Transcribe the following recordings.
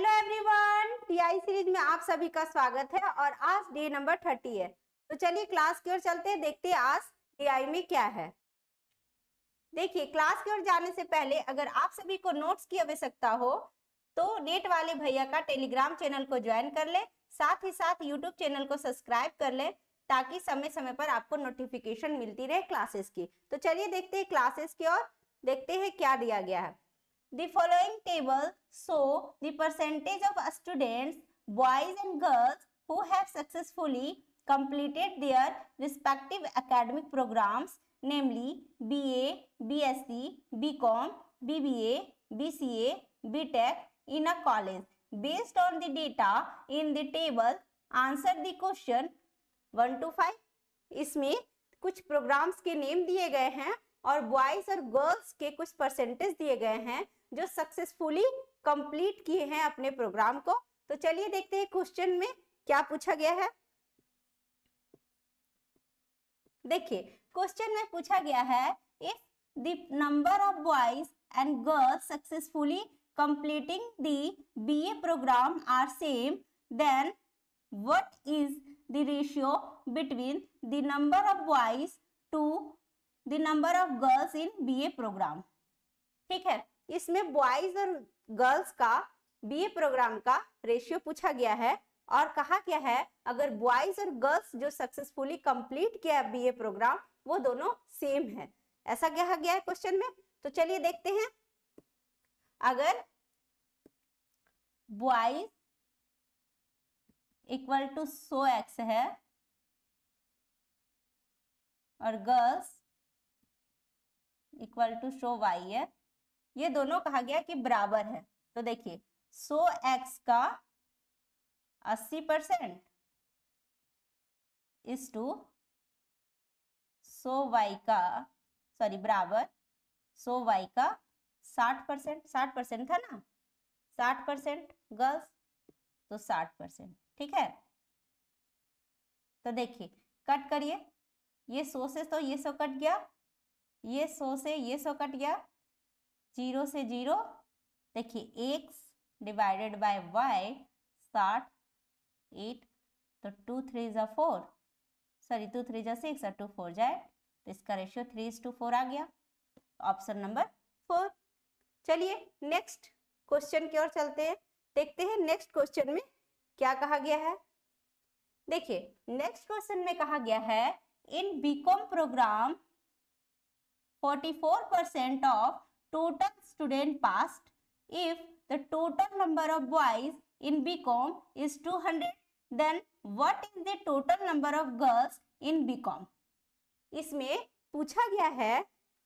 Hello everyone TI series में आप सभी का स्वागत है और आज डे नंबर थर्टी है तो चलिए क्लास की ओर चलते हैं देखते हैं आज टीआई में क्या है देखिए क्लास की ओर जाने से पहले अगर आप सभी को नोट्स की आवश्यकता हो तो नेट वाले भैया का टेलीग्राम चैनल को ज्वाइन कर ले साथ ही साथ यूट्यूब चैनल को सब्सक्राइब कर ले ताकि समय समय पर आपको नोटिफिकेशन मिलती रहे क्लासेस की तो चलिए देखते हैं क्लासेस की ओर देखते हैं क्या दिया गया है the following table show the percentage of students boys and girls who have successfully completed their respective academic programs namely BA, BSc, BCom, BBA, BCA, BTech in a college. Based on the data in the table, answer the question 1 to 5. इसमें कुछ programmes के name दिए गए हैं और boys और girls के कुछ परसेंटेज दिए गए हैं जो सक्सेसफुली कंप्लीट किए हैं अपने प्रोग्राम को तो चलिए देखते हैं क्वेश्चन में क्या पूछा गया है देखिए क्वेश्चन में पूछा गया है if the number of boys and girls successfully completing the BA programme are same then what is the ratio between the number of boys to the number of girls in BA programme ठीक है इसमें boys और girls का BA programme का ratio पूछा गया है और कहा क्या है अगर बॉयज और गर्ल्स जो सक्सेसफुली कंप्लीट किया बीए प्रोग्राम वो दोनों सेम है ऐसा कहा गया है क्वेश्चन में तो चलिए देखते हैं अगर boys equal to so X है और girls equal to so Y है ये दोनों कहा गया कि बराबर है तो देखिए सो एक्स का अस्सी परसेंट इस टू सो वाई का सॉरी बराबर सो वाई का साठ परसेंट साठ परसेंट था ना साठ परसेंट गर्ल्स तो साठ परसेंट ठीक है तो देखिए कट करिए ये सो से तो ये सो कट गया ये सौ से ये सौ कट गया जीरो से जीरो देखिए एक्स डिवाइडेड बाय वाई साठ एट तो टू थ्री ज़ा फोर सॉरी टू थ्री ज़ा सिक्स और टू फोर जाए तो इसका ratio three is to four आ गया ऑप्शन नंबर फोर चलिए नेक्स्ट क्वेश्चन की ओर चलते हैं देखते हैं नेक्स्ट क्वेश्चन में क्या कहा गया है देखिए नेक्स्ट क्वेश्चन में कहा गया है in BCom programme 44% of total student passed. If the total number of boys in BCom is 200, then what is the total number of girls in BCom? इसमें पूछा गया है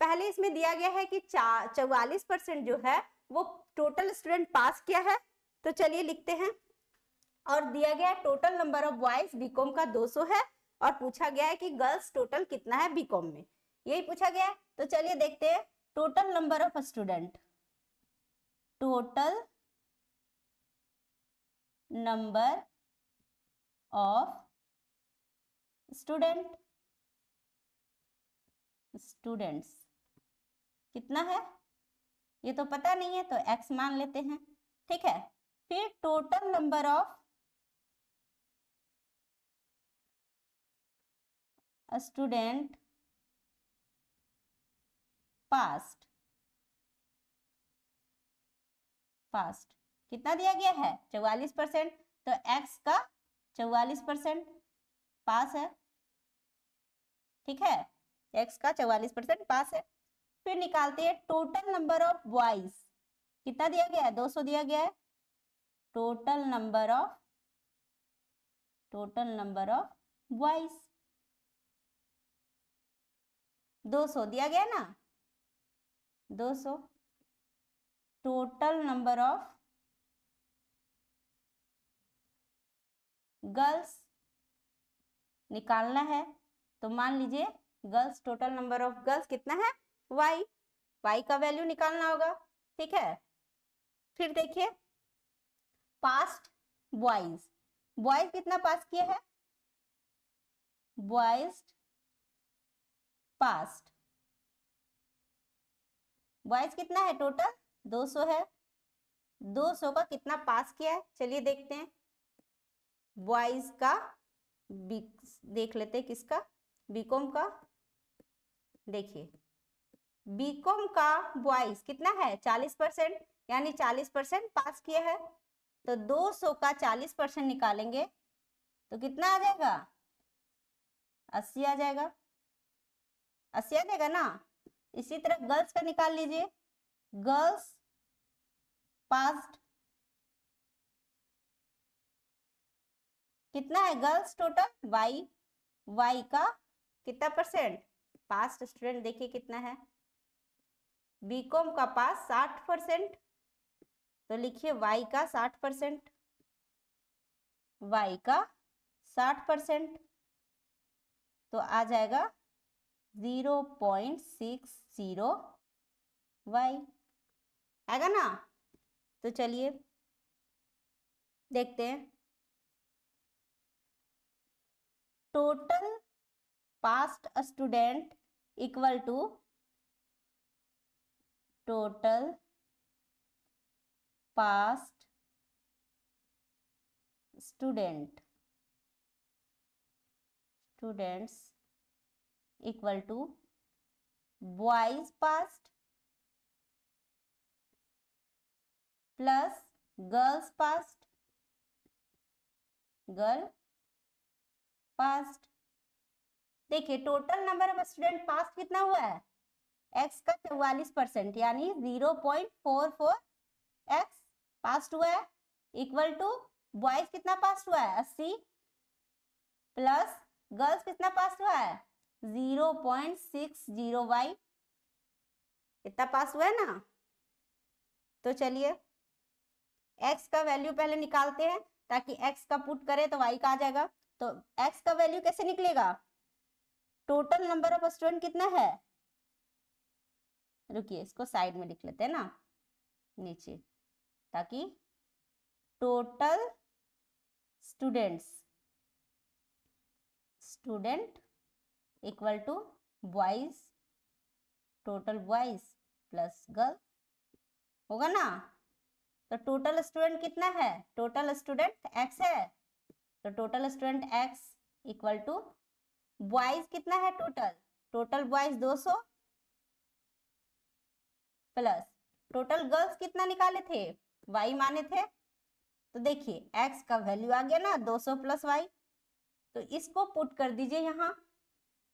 पहले इसमें दिया गया है कि चौवालीस परसेंट जो है वो टोटल स्टूडेंट पास किया है तो चलिए लिखते हैं और दिया गया है total number of boys BCom का 200 है और पूछा गया है कि गर्ल्स टोटल कितना है बीकॉम में यही पूछा गया है तो चलिए देखते हैं total number of student total number of student students कितना है ये तो पता नहीं है तो एक्स मान लेते हैं ठीक है फिर total number of student fast fast कितना दिया गया है चौवालीस परसेंट तो एक्स का चौवालीस परसेंट पास है ठीक है एक्स का चौवालीस परसेंट पास है फिर निकालते हैं टोटल नंबर ऑफ बॉयज कितना दिया गया है दो सौ दिया गया है total number of total number of boys दो सौ दिया गया ना 200 टोटल नंबर ऑफ गर्ल्स निकालना है तो मान लीजिए girls total number of girls कितना है वाई वाई का वैल्यू निकालना होगा ठीक है फिर देखिए पास्ट बॉयज बॉयज कितना पास किया है बॉयज पास्ट बॉयज कितना है टोटल 200 है 200 का कितना पास किया है चलिए देखते हैं बॉयज का बी देख लेते हैं किसका बीकॉम का देखिए बीकॉम का बॉयज कितना है 40 परसेंट यानी 40 परसेंट पास किया है तो 200 का 40 परसेंट निकालेंगे तो कितना आ जाएगा अस्सी आ जाएगा अस्सी आ जाएगा ना इसी तरह गर्ल्स का निकाल लीजिए गर्ल्स पास्ट कितना है गर्ल्स टोटल वाई वाई का कितना परसेंट पास्ट स्टूडेंट देखिए कितना है बीकॉम का पास साठ परसेंट तो लिखिए वाई का साठ परसेंट वाई का साठ परसेंट तो आ जाएगा zero point six zero Y आएगा ना तो चलिए देखते हैं total passed student equal to total passed student students equal to boys passed plus girls passed girl passed देखिए total number of student pass कितना हुआ है एक्स का चौवालीस परसेंट यानी zero point four four X passed हुआ है equal to boys कितना पास हुआ है अस्सी प्लस गर्ल्स कितना पास हुआ है zero point six zero Y इतना पास हुआ है ना तो चलिए एक्स का वैल्यू पहले निकालते हैं ताकि एक्स का पुट करें तो वाई का आ जाएगा तो एक्स का वैल्यू कैसे निकलेगा टोटल नंबर ऑफ स्टूडेंट कितना है रुकिए इसको साइड में लिख लेते हैं ना नीचे ताकि total students student equal to boys total boys plus girl होगा ना तो टोटल स्टूडेंट कितना है टोटल स्टूडेंट एक्स है तो total student X equal to boys कितना है total total boys 200 plus total girls कितना निकाले थे वाई माने थे तो देखिए एक्स का वैल्यू आ गया ना 200 प्लस वाई तो इसको पुट कर दीजिए यहाँ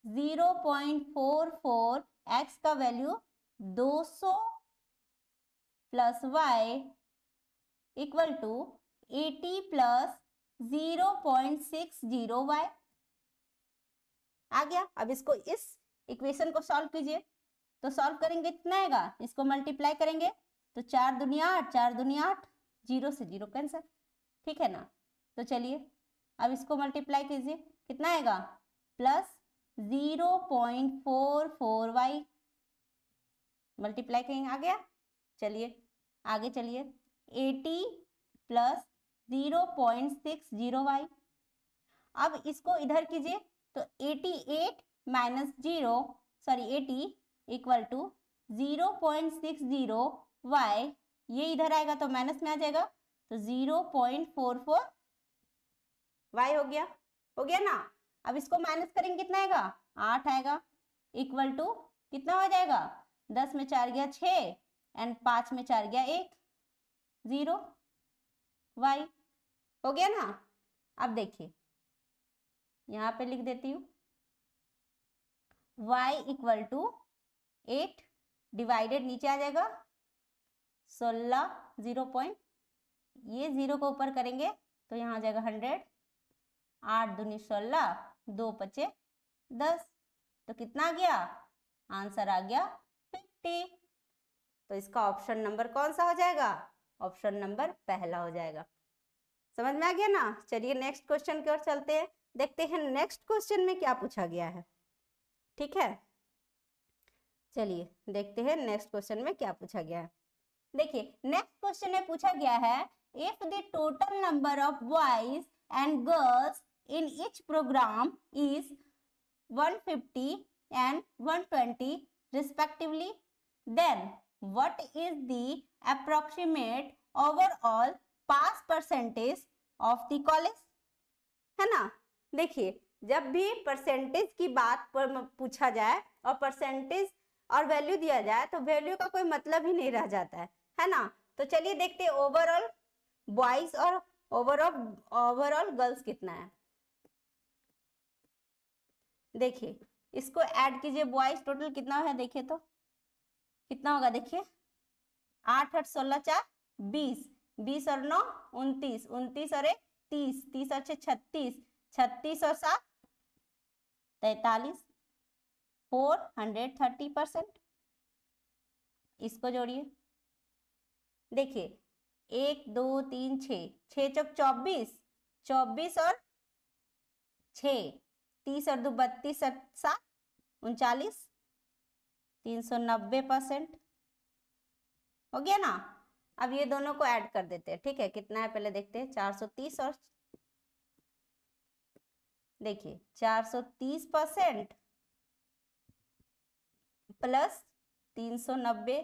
zero point four four X का वैल्यू दो सौ plus Y equal to eighty plus zero point six zero Y आ गया अब इसको इस इक्वेशन को सॉल्व कीजिए तो सॉल्व करेंगे इतना आएगा इसको मल्टीप्लाई करेंगे तो चार दुनिया आठ चार दुनिया आठ जीरो से जीरो कैंसर ठीक है ना तो चलिए अब इसको मल्टीप्लाई कीजिए कितना आएगा plus zero point four four Y multiply कहीं आ गया चलिए आगे चलिए eighty plus zero point six zero Y अब इसको इधर कीजिए तो eighty eight minus zero sorry eighty equal to zero point six zero Y ये इधर आएगा तो माइनस में आ जाएगा तो zero point four four Y हो गया हो गया ना अब इसको माइनस करेंगे कितना आएगा आठ आएगा इक्वल टू कितना हो जाएगा दस में चार गया छ एंड पाँच में चार गया एक जीरो वाई हो गया ना अब देखिए यहाँ पे लिख देती हूँ y equal to eight divided नीचे आ जाएगा सोलह जीरो पॉइंट ये जीरो को ऊपर करेंगे तो यहाँ आ जाएगा हंड्रेड आठ दूनी सोलह दो पचे दस तो कितना गया आंसर आ गया फिफ्टी तो इसका ऑप्शन नंबर कौन सा हो जाएगा ऑप्शन नंबर पहला हो जाएगा समझ में आ गया ना चलिए नेक्स्ट क्वेश्चन की ओर चलते हैं देखते हैं नेक्स्ट क्वेश्चन में क्या पूछा गया है ठीक है चलिए देखते हैं नेक्स्ट क्वेश्चन में क्या पूछा गया है देखिए नेक्स्ट क्वेश्चन में पूछा गया है if the total number of boys and girls in each program is 150 and 120 respectively. Then what is the approximate overall pass percentage of the college है ना देखिए जब भी परसेंटेज की बात पर पूछा जाए और परसेंटेज और वैल्यू दिया जाए तो वैल्यू का कोई मतलब ही नहीं रह जाता है है ना तो चलिए देखते हैं ओवरऑल बॉयज और ओवरऑल ओवरऑल गर्ल्स कितना है देखिए इसको ऐड कीजिए बॉयज टोटल कितना है देखिए तो कितना होगा देखिए आठ आठ सोलह चार बीस बीस और नौ उनतीस उनतीस और एक तीस तीस और छह छत्तीस छत्तीस और सात तैतालीस फोर हंड्रेड थर्टी परसेंट इसको जोड़िए देखिए एक दो तीन छ चौक चौबीस चौबीस और छ तीस और दो बत्तीस सात उनचालीस तीन सौ नब्बे परसेंट हो गया ना अब ये दोनों को ऐड कर देते हैं ठीक है कितना है पहले देखते हैं चार सौ तीस और देखिए चार सौ तीस परसेंट प्लस तीन सौ नब्बे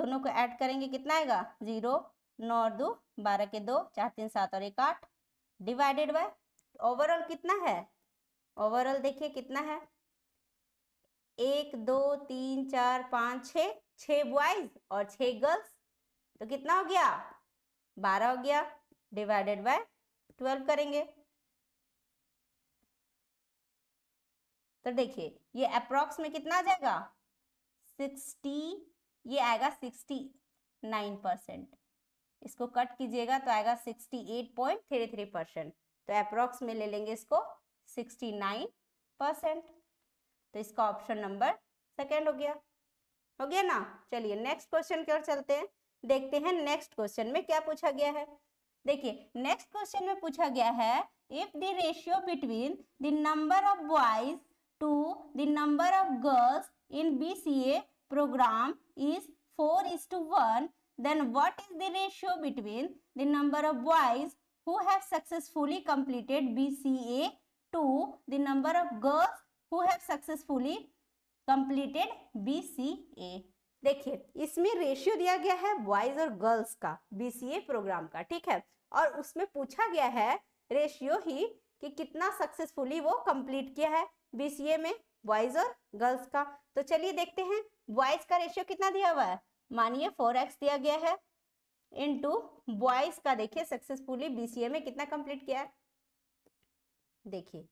दोनों को ऐड करेंगे कितना आएगा जीरो नौ और दो बारह के दो चार तीन सात और एक आठ डिवाइडेड बाय ओवरऑल कितना है ओवरऑल देखिए कितना है एक दो तीन चार पाँच छ छ बॉयज और छ गर्ल्स तो कितना हो गया बारह हो गया डिवाइडेड बाय ट्वेल्व करेंगे तो देखिए ये अप्रॉक्स में कितना आ जाएगा सिक्सटी ये आएगा सिक्सटी नाइन परसेंट इसको कट कीजिएगा तो आएगा sixty eight point three three percent तो अप्रॉक्स में ले लेंगे इसको 69 परसेंट तो इसका ऑप्शन नंबर सेकेंड हो गया हो गया ना चलिए नेक्स्ट क्वेश्चन की ओर चलते हैं देखते हैं नेक्स्ट क्वेश्चन में क्या पूछा गया है देखिए नेक्स्ट क्वेश्चन में पूछा गया है if the ratio between the number of boys to the number of girls in BCA program is four is to one then is the ratio between the number of boys who have successfully have B C A to the number of girls who have successfully completed BCA. देखिए इसमें ratio दिया गया है boys और girls का BCA programme का ठीक है और उसमें पूछा गया है रेशियो ही कि कितना सक्सेसफुली वो कंप्लीट किया है बीसीए में बॉयज और गर्ल्स का तो चलिए देखते हैं बॉयज का रेशियो कितना दिया हुआ है मानिए फोर एक्स दिया गया है इनटू बॉयज का देखिए सक्सेसफुली बीसीए में कितना कंप्लीट किया है देखिए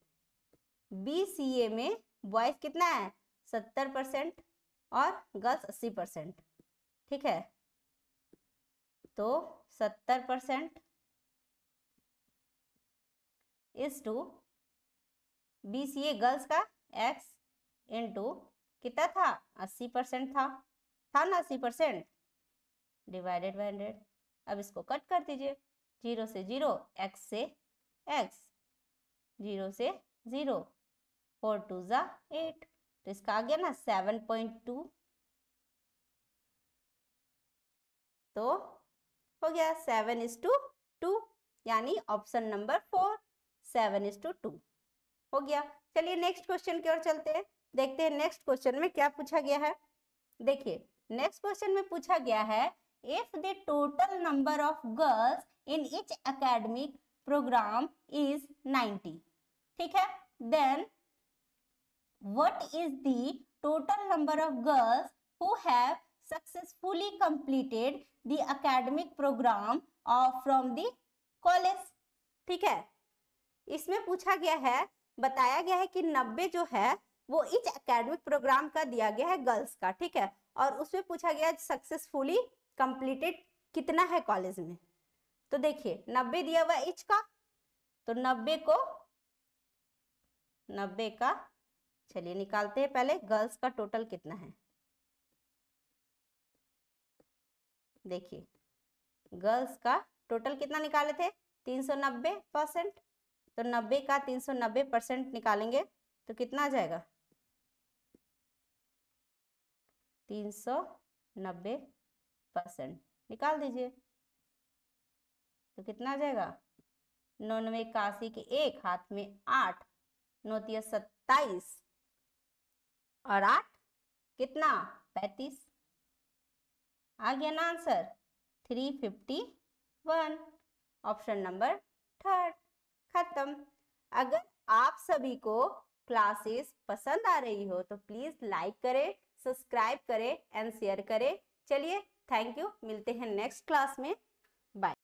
बी सी ए में बॉयज कितना है सत्तर परसेंट और गर्ल्स अस्सी परसेंट ठीक है तो सत्तर percent is to B C A girls का एक्स इंटू कितना था अस्सी परसेंट था था ना अस्सी परसेंट डिवाइडेड बाई हंड्रेड अब इसको कट कर दीजिए जीरो से जीरो एक्स से एक्स जीरो से जीरो फोर टू ज़ा एट तो इसका आ गया ना सेवन पॉइंट टू तो हो गया सेवन इज टू टू यानी option number four seven is to two हो गया चलिए नेक्स्ट क्वेश्चन की ओर चलते हैं देखते हैं नेक्स्ट क्वेश्चन में क्या पूछा गया है देखिए नेक्स्ट क्वेश्चन में पूछा गया है if the total number of girls in each academic program is 90 ठीक है then what is the total number of girls who have successfully completed the academic program or from the college ठीक है इसमें पूछा गया है बताया गया है कि नब्बे जो है वो इच एकेडमिक प्रोग्राम का दिया गया है गर्ल्स का ठीक है और उसमें पूछा गया सक्सेसफुली कंप्लीटेड कितना है कॉलेज में तो देखिए नब्बे दिया हुआ इच का तो नब्बे को नब्बे का चलिए निकालते हैं पहले गर्ल्स का टोटल कितना है देखिए गर्ल्स का टोटल कितना निकाले थे तीन सौ नब्बे परसेंट तो नब्बे का तीन सौ नब्बे परसेंट निकालेंगे तो कितना आ जाएगा तीन सौ नब्बे परसेंट निकाल दीजिए तो कितना आ जाएगा नौ नवे इक्यासी के एक हाथ में आठ नौतिया सत्ताईस और आठ कितना पैतीस आ गया ना answer three fifty one option number third खत्म अगर आप सभी को क्लासेस पसंद आ रही हो तो प्लीज लाइक करें सब्सक्राइब करें एंड शेयर करें चलिए थैंक यू मिलते हैं नेक्स्ट क्लास में बाय